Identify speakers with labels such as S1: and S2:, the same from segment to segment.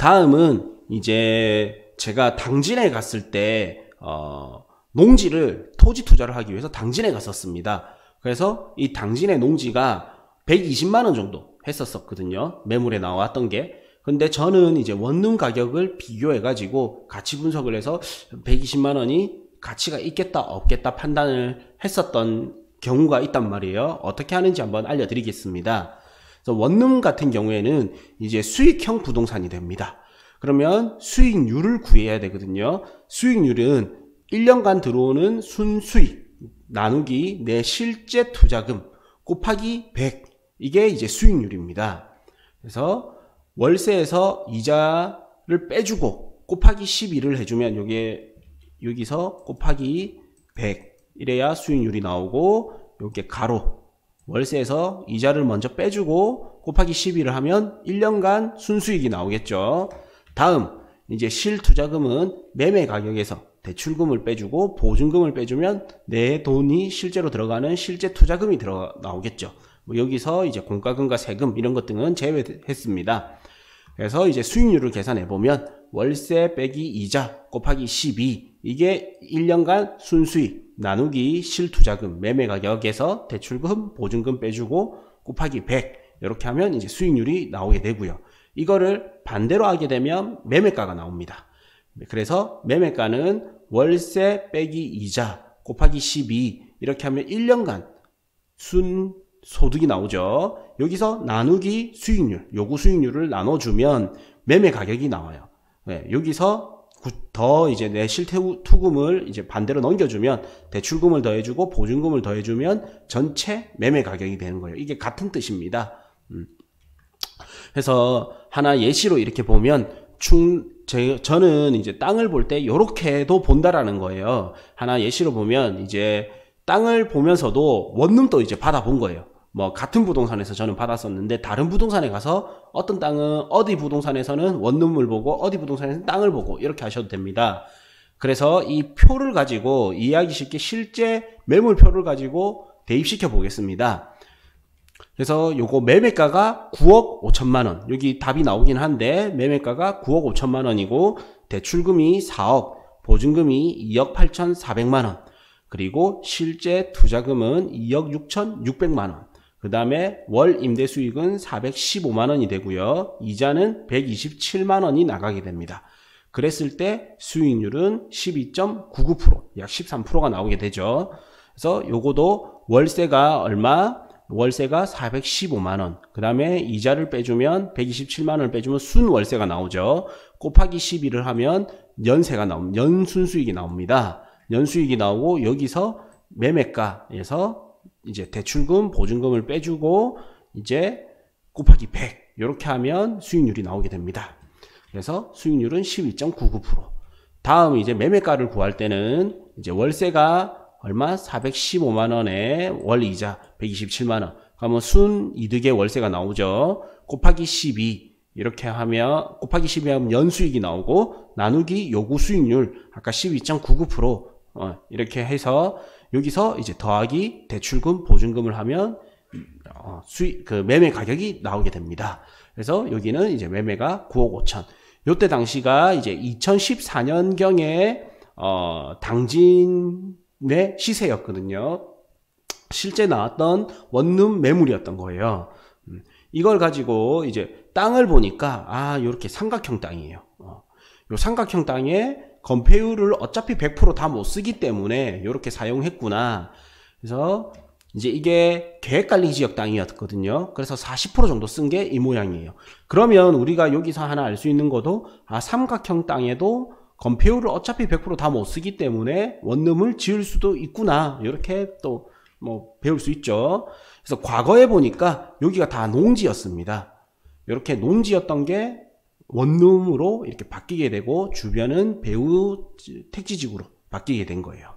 S1: 다음은 이제 제가 당진에 갔을 때 어, 농지를 토지 투자를 하기 위해서 당진에 갔었습니다. 그래서 이 당진의 농지가 120만 원 정도 했었었거든요. 매물에 나왔던 게. 근데 저는 이제 원룸 가격을 비교해 가지고 가치 분석을 해서 120만 원이 가치가 있겠다 없겠다 판단을 했었던 경우가 있단 말이에요. 어떻게 하는지 한번 알려드리겠습니다. 그래서 원룸 같은 경우에는 이제 수익형 부동산이 됩니다. 그러면 수익률을 구해야 되거든요. 수익률은 1년간 들어오는 순수익 나누기 내 실제 투자금 곱하기 100 이게 이제 수익률입니다. 그래서 월세에서 이자를 빼주고 곱하기 12를 해주면 요게 여기서 곱하기 100 이래야 수익률이 나오고 요게 가로 월세에서 이자를 먼저 빼주고 곱하기 12를 하면 1년간 순수익이 나오겠죠. 다음 이제 실투자금은 매매 가격에서 대출금을 빼주고 보증금을 빼주면 내 돈이 실제로 들어가는 실제 투자금이 들어 나오겠죠. 뭐 여기서 이제 공과금과 세금 이런 것 등은 제외했습니다. 그래서 이제 수익률을 계산해 보면 월세 빼기 이자 곱하기 12 이게 1년간 순수익 나누기 실투자금 매매가격에서 대출금 보증금 빼주고 곱하기 100 이렇게 하면 이제 수익률이 나오게 되고요. 이거를 반대로 하게 되면 매매가가 나옵니다. 그래서 매매가는 월세 빼기 이자 곱하기 12 이렇게 하면 1년간 순 소득이 나오죠. 여기서 나누기 수익률, 요구 수익률을 나눠주면 매매 가격이 나와요. 네, 여기서 더 이제 내 실투금을 태 이제 반대로 넘겨주면 대출금을 더해주고 보증금을 더해주면 전체 매매 가격이 되는 거예요. 이게 같은 뜻입니다. 음. 그래서 하나 예시로 이렇게 보면 충 제, 저는 이제 땅을 볼 때 이렇게도 본다라는 거예요. 하나 예시로 보면 이제 땅을 보면서도 원룸도 이제 받아본 거예요. 뭐 같은 부동산에서 저는 받았었는데 다른 부동산에 가서 어떤 땅은 어디 부동산에서는 원룸을 보고 어디 부동산에서는 땅을 보고 이렇게 하셔도 됩니다. 그래서 이 표를 가지고 이해하기 쉽게 실제 매물표를 가지고 대입시켜 보겠습니다. 그래서 요거 매매가가 9억 5천만 원. 여기 답이 나오긴 한데 매매가가 9억 5천만 원이고 대출금이 4억, 보증금이 2억 8천 4백만 원. 그리고 실제 투자금은 2억 6천 6백만 원. 그 다음에 월 임대 수익은 415만 원이 되고요. 이자는 127만 원이 나가게 됩니다. 그랬을 때 수익률은 12.99%, 약 13%가 나오게 되죠. 그래서 요거도 월세가 얼마? 월세가 415만 원. 그다음에 이자를 빼주면 127만 원을 빼주면 순 월세가 나오죠. 곱하기 12를 하면 연세가 나옵니다. 연순 수익이 나옵니다. 연수익이 나오고 여기서 매매가에서 이제 대출금, 보증금을 빼주고 이제 곱하기 100 이렇게 하면 수익률이 나오게 됩니다. 그래서 수익률은 12.99% 다음 이제 매매가를 구할 때는 이제 월세가 얼마? 415만원에 월 이자 127만원 그러면 그러니까 뭐 순 이득의 월세가 나오죠. 곱하기 12 이렇게 하면 곱하기 12 하면 연수익이 나오고 나누기 요구 수익률 아까 12.99% 어, 이렇게 해서 여기서 이제 더하기 대출금 보증금을 하면 어, 수익 그 매매 가격이 나오게 됩니다. 그래서 여기는 이제 매매가 9억 5천. 요때 당시가 이제 2014년 경에 어, 당진의 시세였거든요. 실제 나왔던 원룸 매물이었던 거예요. 음, 이걸 가지고 이제 땅을 보니까 아 이렇게 삼각형 땅이에요. 어, 요 삼각형 땅에 건폐율을 어차피 100%다 못 쓰기 때문에 이렇게 사용했구나. 그래서 이제 이게 계획관리 지역 땅이었거든요. 그래서 40% 정도 쓴 게 이 모양이에요. 그러면 우리가 여기서 하나 알 수 있는 것도 아 삼각형 땅에도 건폐율을 어차피 100%다 못 쓰기 때문에 원룸을 지을 수도 있구나. 이렇게 또 뭐 배울 수 있죠. 그래서 과거에 보니까 여기가 다 농지였습니다. 이렇게 농지였던 게 원룸으로 이렇게 바뀌게 되고 주변은 배우 택지지구로 바뀌게 된 거예요.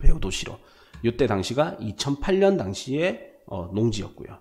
S1: 배우 도시로. 이때 당시가 2008년 당시의 어, 농지였고요.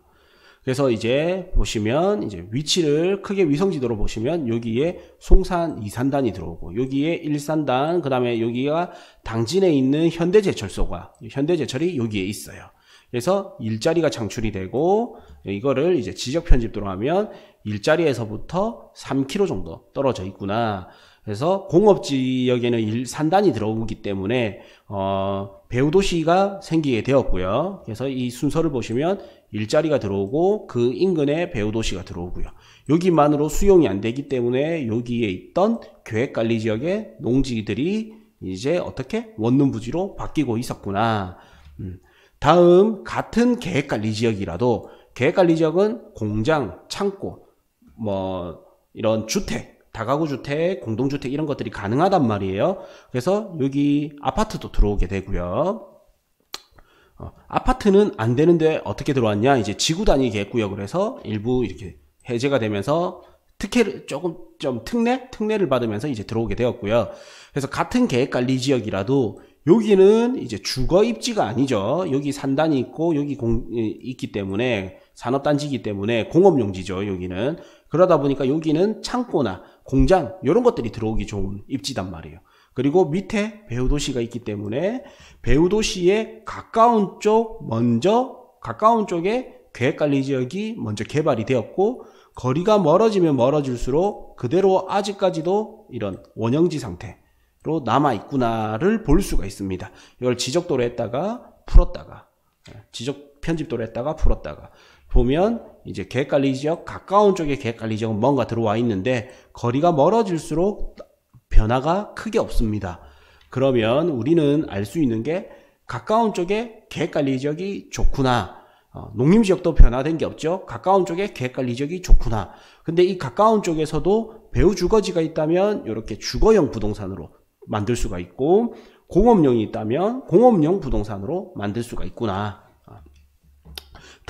S1: 그래서 이제 보시면 이제 위치를 크게 위성지도로 보시면 여기에 송산 2산단이 들어오고 여기에 1산단 그 다음에 여기가 당진에 있는 현대제철소가 현대제철이 여기에 있어요. 그래서 일자리가 창출이 되고 이거를 이제 지적 편집도로 하면 일자리에서부터 3km 정도 떨어져 있구나. 그래서 공업 지역에는 일, 산단이 들어오기 때문에 어, 배우 도시가 생기게 되었고요. 그래서 이 순서를 보시면 일자리가 들어오고 그 인근에 배우 도시가 들어오고요. 여기만으로 수용이 안 되기 때문에 여기에 있던 계획관리 지역의 농지들이 이제 어떻게 원룸 부지로 바뀌고 있었구나. 음. 다음 같은 계획관리 지역이라도 계획관리 지역은 공장, 창고, 뭐 이런 주택 다가구 주택, 공동주택 이런 것들이 가능하단 말이에요. 그래서 여기 아파트도 들어오게 되고요. 어, 아파트는 안 되는데 어떻게 들어왔냐? 이제 지구 단위 계획구역을 해서 일부 이렇게 해제가 되면서 특혜를 조금 좀 특례 특례를 받으면서 이제 들어오게 되었고요. 그래서 같은 계획 관리 지역이라도 여기는 이제 주거 입지가 아니죠. 여기 산단이 있고 여기 공 있기 때문에 산업단지이기 때문에 공업용지죠. 여기는 그러다 보니까 여기는 창고나 공장 이런 것들이 들어오기 좋은 입지단 말이에요. 그리고 밑에 배우도시가 있기 때문에 배우도시에 가까운 쪽 먼저 가까운 쪽에 계획관리 지역이 먼저 개발이 되었고 거리가 멀어지면 멀어질수록 그대로 아직까지도 이런 원형지 상태로 남아 있구나를 볼 수가 있습니다. 이걸 지적도로 했다가 풀었다가 예, 지적 편집도로 했다가 풀었다가 보면 이제 객관리 지역 가까운 쪽에 객관리 지역은 뭔가 들어와 있는데 거리가 멀어질수록 변화가 크게 없습니다. 그러면 우리는 알 수 있는 게 가까운 쪽에 객관리 지역이 좋구나. 어, 농림 지역도 변화된 게 없죠. 가까운 쪽에 객관리 지역이 좋구나. 근데 이 가까운 쪽에서도 배후 주거지가 있다면 이렇게 주거형 부동산으로 만들 수가 있고 공업용이 있다면 공업용 부동산으로 만들 수가 있구나.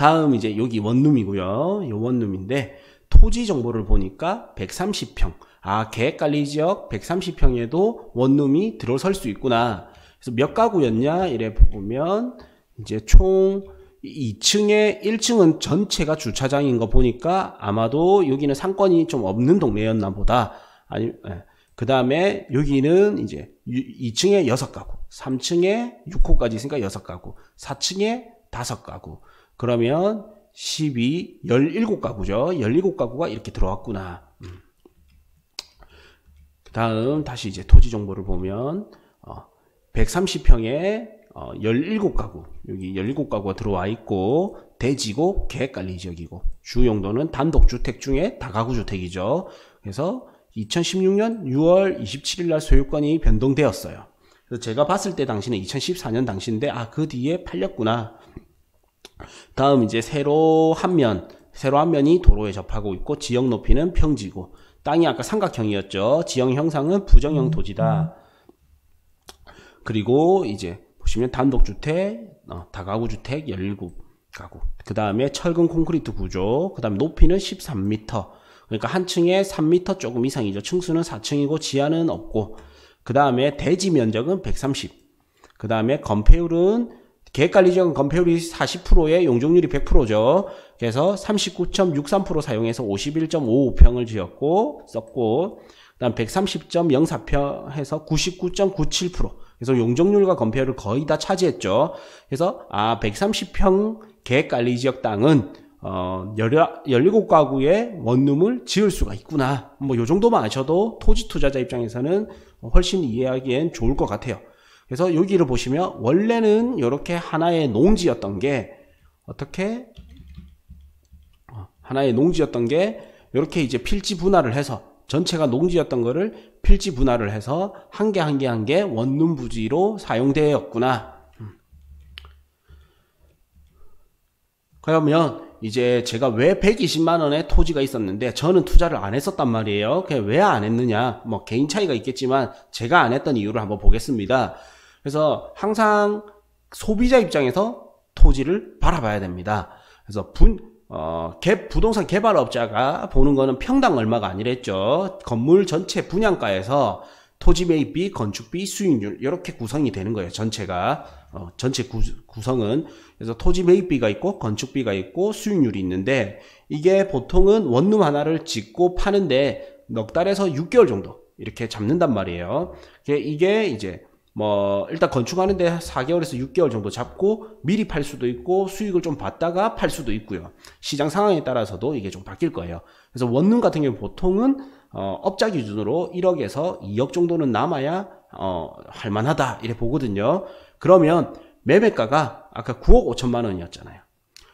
S1: 다음 이제 여기 원룸이고요. 요 원룸인데 토지 정보를 보니까 130평. 아, 계획 관리 지역 130평에도 원룸이 들어설 수 있구나. 그래서 몇 가구였냐? 이래 보면 이제 총 2층에 1층은 전체가 주차장인 거 보니까 아마도 여기는 상권이 좀 없는 동네였나 보다. 아니 예. 그다음에 여기는 이제 2층에 6가구, 3층에 6호까지 있으니까 6가구, 4층에 5가구, 그러면 12, 17가구죠. 17가구가 이렇게 들어왔구나. 음. 그 다음 다시 이제 토지 정보를 보면 어, 130평에 어, 17가구 여기 17가구가 들어와 있고 대지고 계획관리지역이고 주용도는 단독주택 중에 다가구주택이죠. 그래서 2016년 6월 27일 날 소유권이 변동되었어요. 그래서 제가 봤을 때 당시는 2014년 당시인데 아 그 뒤에 팔렸구나. 다음 이제 세로 한 면, 세로 한 면이 도로에 접하고 있고 지형 높이는 평지고 땅이 아까 삼각형이었죠. 지형 형상은 부정형 토지다. 음, 음. 그리고 이제 보시면 단독주택, 어, 다가구 주택 17가구. 그 다음에 철근 콘크리트 구조. 그 다음에 높이는 13m. 그러니까 한 층에 3m 조금 이상이죠. 층수는 4층이고 지하는 없고. 그 다음에 대지 면적은 130. 그 다음에 건폐율은 계획관리지원 건폐율이 40%에 용적률이 100%죠. 그래서 39.63% 사용해서 51.55평을 지었고 썼고 그다음 130.04평 해서 99.97% 그래서 용적률과 건폐율을 거의 다 차지했죠. 그래서 아 130평 계획관리지역 땅은 어, 17가구의 원룸을 지을 수가 있구나. 뭐, 요 정도만 아셔도 토지 투자자 입장에서는 훨씬 이해하기엔 좋을 것 같아요. 그래서 여기를 보시면 원래는 이렇게 하나의 농지였던 게 어떻게 어, 하나의 농지였던 게 이렇게 이제 필지 분할을 해서 전체가 농지였던 거를 필지 분할을 해서 한 개 한 개 한 개 원룸 부지로 사용되었구나. 음. 그러면 이제 제가 왜 120만 원의 토지가 있었는데 저는 투자를 안 했었단 말이에요. 그 왜안 했느냐? 뭐 개인 차이가 있겠지만 제가 안 했던 이유를 한번 보겠습니다. 그래서 항상 소비자 입장에서 토지를 바라봐야 됩니다. 그래서 분, 어, 개, 부동산 개발업자가 보는 거는 평당 얼마가 아니랬죠. 건물 전체 분양가에서 토지 매입비, 건축비, 수익률 이렇게 구성이 되는 거예요. 전체가 어, 전체 구, 구성은 그래서 토지 매입비가 있고 건축비가 있고 수익률이 있는데 이게 보통은 원룸 하나를 짓고 파는데 넉 달에서 6개월 정도 이렇게 잡는단 말이에요. 이게 이제 뭐 일단 건축하는데 4개월에서 6개월 정도 잡고 미리 팔 수도 있고 수익을 좀 받다가 팔 수도 있고요. 시장 상황에 따라서도 이게 좀 바뀔 거예요. 그래서 원룸 같은 경우 보통은 어, 업자 기준으로 1억에서 2억 정도는 남아야 어, 할만하다 이래 보거든요. 그러면 매매가가 아까 9억 5천만 원이었잖아요.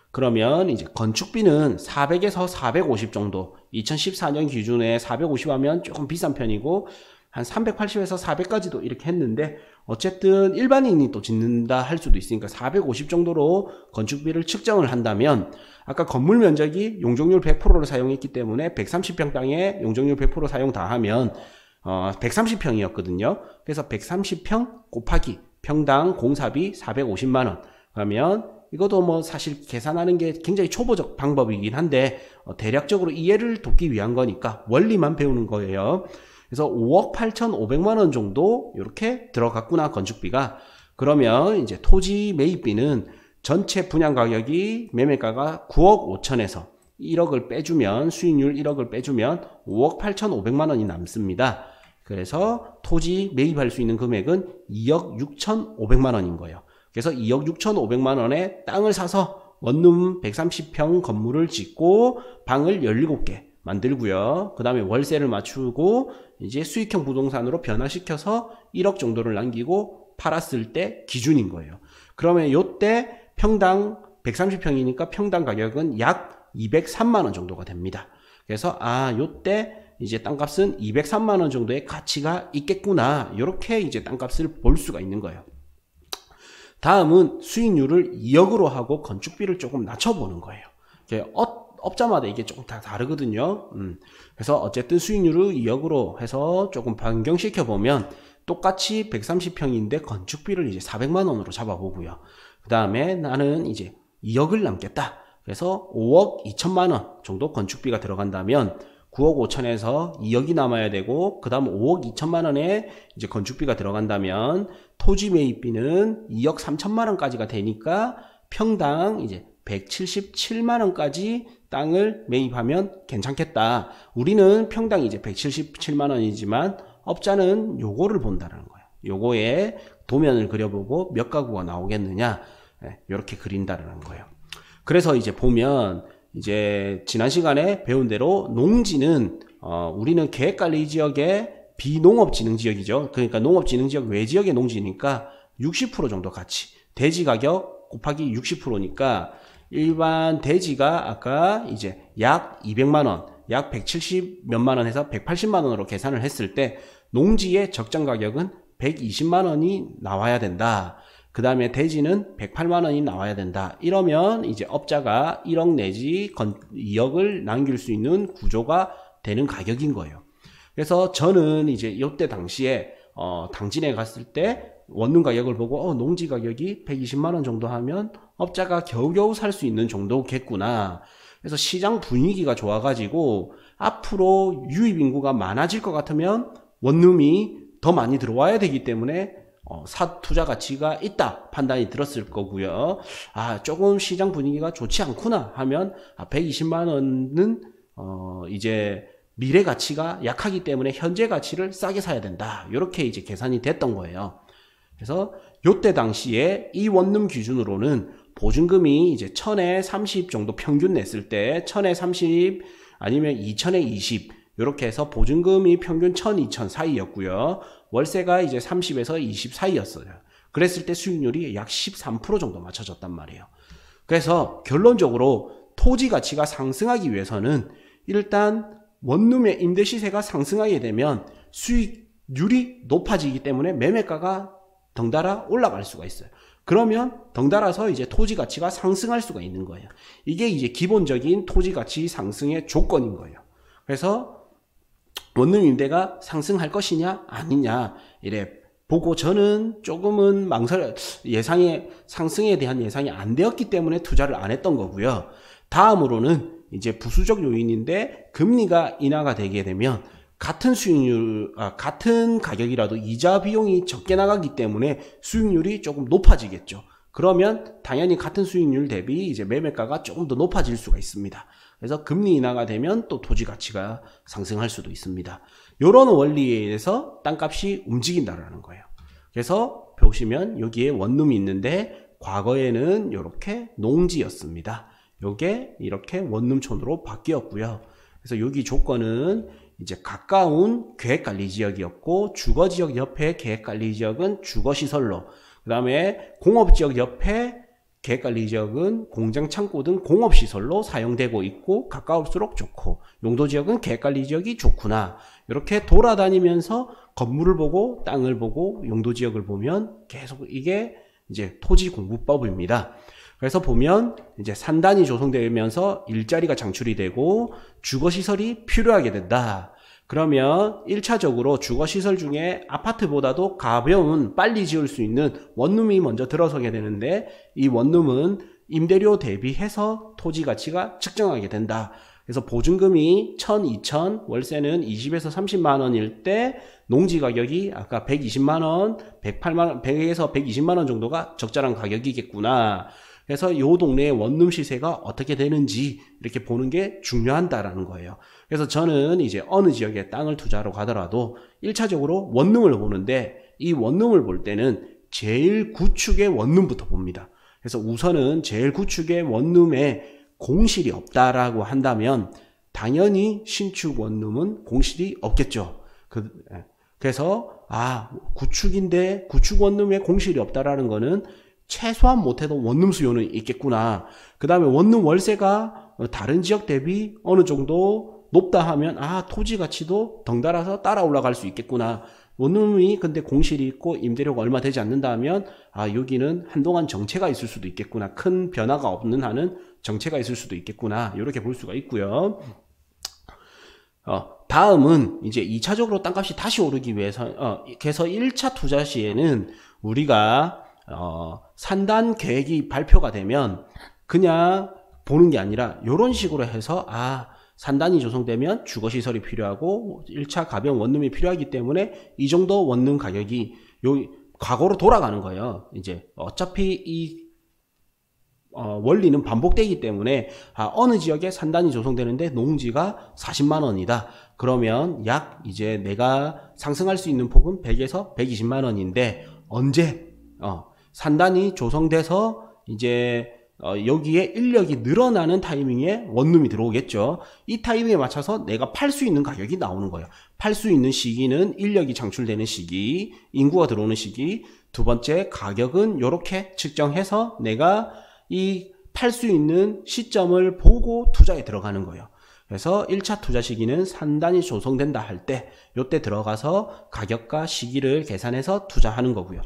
S1: 그러면 이제 건축비는 400에서 450 정도 2014년 기준에 450 하면 조금 비싼 편이고 한 380에서 400까지도 이렇게 했는데 어쨌든 일반인이 또 짓는다 할 수도 있으니까 450 정도로 건축비를 측정을 한다면 아까 건물 면적이 용적률 100%를 사용했기 때문에 130평 당에 용적률 100% 사용 다 하면 어 130평이었거든요. 그래서 130평 곱하기 평당 공사비 450만 원 그러면 이것도 뭐 사실 계산하는 게 굉장히 초보적 방법이긴 한데 어, 대략적으로 이해를 돕기 위한 거니까 원리만 배우는 거예요. 그래서 5억 8,500만 원 정도 이렇게 들어갔구나 건축비가. 그러면 이제 토지 매입비는 전체 분양 가격이 매매가가 9억 5천에서 1억을 빼주면 수익률 1억을 빼주면 5억 8,500만 원이 남습니다. 그래서 토지 매입할 수 있는 금액은 2억 6,500만 원인 거예요. 그래서 2억 6,500만 원에 땅을 사서 원룸 130평 건물을 짓고 방을 17개 만들고요. 그 다음에 월세를 맞추고 이제 수익형 부동산으로 변화시켜서 1억 정도를 남기고 팔았을 때 기준인 거예요. 그러면 요때 평당 130평이니까 평당 가격은 약 203만 원 정도가 됩니다. 그래서 아, 요때 이제 땅값은 203만 원 정도의 가치가 있겠구나. 이렇게 이제 땅값을 볼 수가 있는 거예요. 다음은 수익률을 2억으로 하고 건축비를 조금 낮춰보는 거예요. 어떤 업자마다 이게 조금 다 다르거든요. 음. 그래서 어쨌든 수익률을 2억으로 해서 조금 변경시켜 보면 똑같이 130평인데 건축비를 이제 400만 원으로 잡아보고요. 그 다음에 나는 이제 2억을 남겠다. 그래서 5억 2천만 원 정도 건축비가 들어간다면 9억 5천에서 2억이 남아야 되고 그 다음 5억 2천만 원에 이제 건축비가 들어간다면 토지 매입비는 2억 3천만 원까지가 되니까 평당 이제 177만 원까지 땅을 매입하면 괜찮겠다. 우리는 평당 이제 177만 원이지만 업자는 요거를 본다는 거예요. 요거에 도면을 그려보고 몇 가구가 나오겠느냐 이렇게 예, 그린다라는 거예요. 그래서 이제 보면 이제 지난 시간에 배운 대로 농지는 어, 우리는 계획관리 지역의 비농업진흥지역이죠. 그러니까 농업진흥지역 외 지역의 농지니까 60% 정도 가치. 대지 가격 곱하기 60%니까 일반 돼지가 아까 이제 약 200만원, 약 170 몇만 원 해서 180만 원으로 계산을 했을 때 농지의 적정 가격은 120만 원이 나와야 된다. 그 다음에 돼지는 108만 원이 나와야 된다. 이러면 이제 업자가 1억 내지 2억을 남길 수 있는 구조가 되는 가격인 거예요. 그래서 저는 이제 이때 당시에 어, 당진에 갔을 때 원룸 가격을 보고 어, 농지 가격이 120만 원 정도 하면 업자가 겨우겨우 살 수 있는 정도겠구나. 그래서 시장 분위기가 좋아가지고 앞으로 유입 인구가 많아질 것 같으면 원룸이 더 많이 들어와야 되기 때문에 어, 사 투자 가치가 있다 판단이 들었을 거고요. 아 조금 시장 분위기가 좋지 않구나 하면 아, 120만 원은 어, 이제 미래 가치가 약하기 때문에 현재 가치를 싸게 사야 된다. 이렇게 이제 계산이 됐던 거예요. 그래서 요때 당시에 이 원룸 기준으로는 보증금이 이제 1 0 0 0에30 정도 평균 냈을 때1 0 0 0에30 아니면 2 0 0 0에20 이렇게 해서 보증금이 평균 1000, 2000 사이였고요. 월세가 이제 3 0에서20 사이였어요. 그랬을 때 수익률이 약 13% 정도 맞춰졌단 말이에요. 그래서 결론적으로 토지 가치가 상승하기 위해서는 일단 원룸의 임대 시세가 상승하게 되면 수익률이 높아지기 때문에 매매가가 덩달아 올라갈 수가 있어요. 그러면 덩달아서 이제 토지 가치가 상승할 수가 있는 거예요. 이게 이제 기본적인 토지 가치 상승의 조건인 거예요. 그래서 원룸 임대가 상승할 것이냐 아니냐 이래 보고 저는 조금은 망설 예상에 상승에 대한 예상이 안 되었기 때문에 투자를 안 했던 거고요. 다음으로는 이제 부수적 요인인데 금리가 인하가 되게 되면 같은 수익률, 아, 같은 가격이라도 이자 비용이 적게 나가기 때문에 수익률이 조금 높아지겠죠. 그러면 당연히 같은 수익률 대비 이제 매매가가 조금 더 높아질 수가 있습니다. 그래서 금리 인하가 되면 또 토지 가치가 상승할 수도 있습니다. 이런 원리에 의해서 땅값이 움직인다라는 거예요. 그래서 보시면 여기에 원룸이 있는데 과거에는 이렇게 농지였습니다. 요게 이렇게 원룸촌으로 바뀌었고요. 그래서 여기 조건은 이제 가까운 계획관리 지역이었고 주거 지역 옆에 계획관리 지역은 주거 시설로 그다음에 공업 지역 옆에 계획관리 지역은 공장 창고 등 공업 시설로 사용되고 있고 가까울수록 좋고 용도 지역은 계획관리 지역이 좋구나 이렇게 돌아다니면서 건물을 보고 땅을 보고 용도 지역을 보면 계속 이게 이제 토지 공부법입니다. 그래서 보면 이제 산단이 조성되면서 일자리가 창출이 되고 주거시설이 필요하게 된다. 그러면 1차적으로 주거시설 중에 아파트보다도 가벼운 빨리 지을 수 있는 원룸이 먼저 들어서게 되는데 이 원룸은 임대료 대비해서 토지 가치가 측정하게 된다. 그래서 보증금이 1000, 2000, 월세는 20에서 30만 원일 때 농지 가격이 아까 120만 원, 108만 원, 100에서 120만 원 정도가 적절한 가격이겠구나. 그래서 요 동네의 원룸 시세가 어떻게 되는지 이렇게 보는 게 중요한다라는 거예요. 그래서 저는 이제 어느 지역에 땅을 투자하러 가더라도 1차적으로 원룸을 보는데 이 원룸을 볼 때는 제일 구축의 원룸부터 봅니다. 그래서 우선은 제일 구축의 원룸에 공실이 없다라고 한다면 당연히 신축 원룸은 공실이 없겠죠. 그, 예. 래서 아, 구축인데 구축 원룸에 공실이 없다라는 거는 최소한 못해도 원룸 수요는 있겠구나. 그 다음에 원룸 월세가 다른 지역 대비 어느 정도 높다 하면 아 토지 가치도 덩달아서 따라 올라갈 수 있겠구나. 원룸이 근데 공실이 있고 임대료가 얼마 되지 않는다면 아 여기는 한동안 정체가 있을 수도 있겠구나. 큰 변화가 없는 한은 정체가 있을 수도 있겠구나. 이렇게 볼 수가 있고요. 어, 다음은 이제 2차적으로 땅값이 다시 오르기 위해서 어, 그래서 1차 투자 시에는 우리가 어, 산단 계획이 발표가 되면 그냥 보는 게 아니라 이런 식으로 해서 아 산단이 조성되면 주거 시설이 필요하고 1차 가변 원룸이 필요하기 때문에 이 정도 원룸 가격이 요 과거로 돌아가는 거예요. 이제 어차피 이 어, 원리는 반복되기 때문에 아, 어느 지역에 산단이 조성되는데 농지가 40만 원이다. 그러면 약 이제 내가 상승할 수 있는 폭은 100에서 120만 원인데 언제 어, 산단이 조성돼서 이제 어, 여기에 인력이 늘어나는 타이밍에 원룸이 들어오겠죠. 이 타이밍에 맞춰서 내가 팔 수 있는 가격이 나오는 거예요. 팔 수 있는 시기는 인력이 창출되는 시기, 인구가 들어오는 시기, 두 번째 가격은 이렇게 측정해서 내가 이 팔 수 있는 시점을 보고 투자에 들어가는 거예요. 그래서 1차 투자 시기는 산단이 조성된다 할 때, 요때 들어가서 가격과 시기를 계산해서 투자하는 거고요.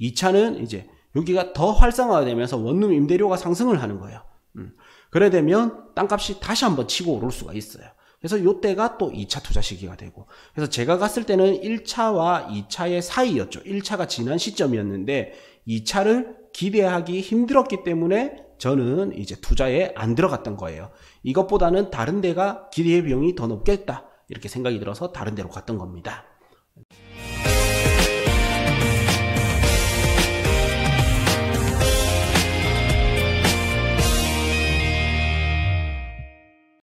S1: 2차는 이제 여기가 더 활성화되면서 원룸 임대료가 상승을 하는 거예요. 음. 그래 되면 땅값이 다시 한번 치고 오를 수가 있어요. 그래서 요때가 또 2차 투자 시기가 되고 그래서 제가 갔을 때는 1차와 2차의 사이였죠. 1차가 지난 시점이었는데 2차를 기대하기 힘들었기 때문에 저는 이제 투자에 안 들어갔던 거예요. 이것보다는 다른 데가 기대 비용이 더 높겠다. 이렇게 생각이 들어서 다른 데로 갔던 겁니다.